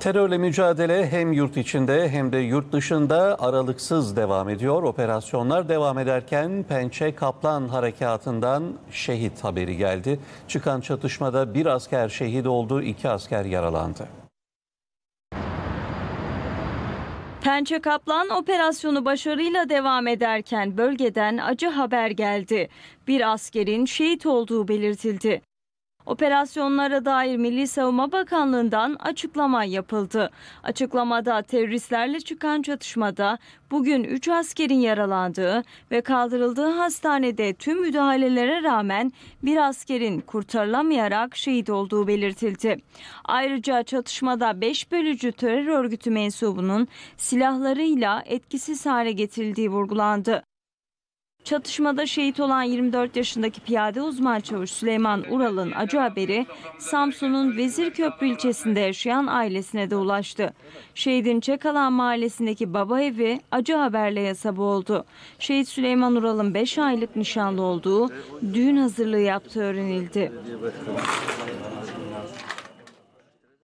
Terörle mücadele hem yurt içinde hem de yurt dışında aralıksız devam ediyor. Operasyonlar devam ederken Pençe Kaplan harekatından şehit haberi geldi. Çıkan çatışmada bir asker şehit oldu, iki asker yaralandı. Pençe Kaplan operasyonu başarıyla devam ederken bölgeden acı haber geldi. Bir askerin şehit olduğu belirtildi. Operasyonlara dair Milli Savunma Bakanlığı'ndan açıklama yapıldı. Açıklamada teröristlerle çıkan çatışmada bugün 3 askerin yaralandığı ve kaldırıldığı hastanede tüm müdahalelere rağmen bir askerin kurtarılamayarak şehit olduğu belirtildi. Ayrıca çatışmada 5 bölücü terör örgütü mensubunun silahlarıyla etkisiz hale getirildiği vurgulandı. Çatışmada şehit olan 24 yaşındaki piyade uzman çavuş Süleyman Ural'ın acı haberi Samsun'un Vezirköprü ilçesinde yaşayan ailesine de ulaştı. Şehidin Çekalan mahallesindeki baba evi acı haberle yasabı oldu. Şehit Süleyman Ural'ın 5 aylık nişanlı olduğu düğün hazırlığı yaptığı öğrenildi.